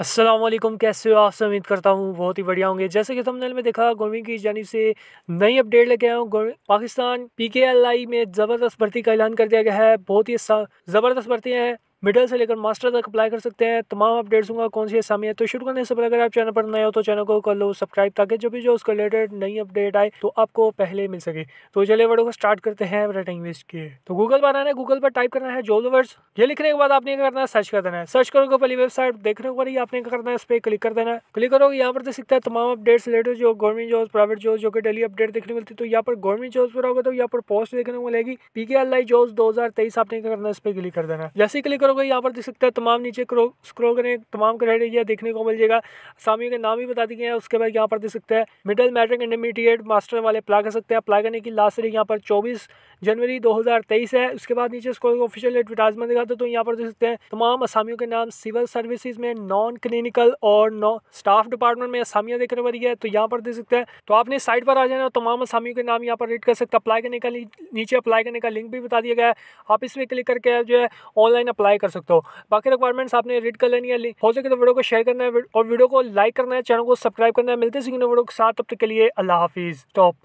असलम कैसे हो आपसे उम्मीद करता हूँ बहुत ही बढ़िया होंगे जैसे कि थंबनेल में देखा गवर्नमेंट की जानी से नई अपडेट लेके आया हूँ Pakistan P K L I में ज़बरदस्त भर्ती का ऐलान कर दिया गया है बहुत ही ज़बरदस्त भर्ती हैं मिडल से लेकर मास्टर तक अप्लाई कर सकते हैं तमाम अपडेट्स होंगे कौन सी असामी है तो शुरू करने से पहले अगर आप चैनल पर नए हो तो चैनल को कर लो सब्सक्राइब ताकि जो भी जो उसका रिलेटेड नई अपडेट आए तो आपको पहले मिल सके तो चले वर्डो को स्टार्ट करते हैं रिटर्निंग लिस्ट के तो गूगल पर आना है गूगल पर टाइप करना है जॉब वर्ड्स ये लिखने के बाद आपने क्या करना है सर्च कर देना है सर्च करोगे पहली वेबसाइट देखने के बाद ही आपने क्या करना है इस पर क्लिक कर देना है क्लिक करोगे यहाँ पर तो देख सकते हैं तमाम अपडेट्स रिलेटेड जो गवर्नमेंट जॉब प्राइवेट जॉब जो कि डेली अपडेट देखने मिलती है तो यहाँ पर गवर्नमेंट जॉब पर होगा तो यहाँ पर पोस्ट देखने को मिलेगी पी के एल आई जॉब्स दो हजार तेईस आपने क्या करना है इस पर क्लिक कर देना जैसे क्लिक करो हो यहाँ पर देख सकते हैं तमाम नीचे स्क्रो करें तमाम क्राइटेरिया देखने को मिल जाएगा सामियों के नाम भी बता दिए हैं उसके बाद यहाँ पर देख सकते हैं मिडिल मैट्रिक इंटरमीडिएट मास्टर वाले अप्लाई कर सकते हैं अप्लाई करने की लास्ट तारीख यहाँ पर चौबीस जनवरी 2023 है उसके बाद नीचे स्क्रोल ऑफिशियल एडवर्टाइजमेंट दिखाते तो यहाँ पर देख सकते हैं तमाम असामियों के नाम सिविल सर्विसेज में नॉन क्लिनिकल और नॉ स्टाफ डिपार्टमेंट में आसामियाँ देखने वाली है तो यहाँ पर देख सकते हैं तो आपने साइट पर आ जाना तमाम असामियों के नाम यहाँ पर रीड कर सकते हैं अप्लाई करने का नीचे अप्लाई करने का लिंक भी बता दिया गया है आप इसमें क्लिक करके जो है ऑनलाइन अप्लाई कर सकते हो बाकी रिक्वायरमेंट्स आपने रीड कर लेनी है हो सके तो वीडियो को शेयर करना है और वीडियो को लाइक करना है चैनल को सब्सक्राइब करना है मिलते सीखने वीडियो के साथ तब तक के लिए अल्लाह हाफिज़ टॉप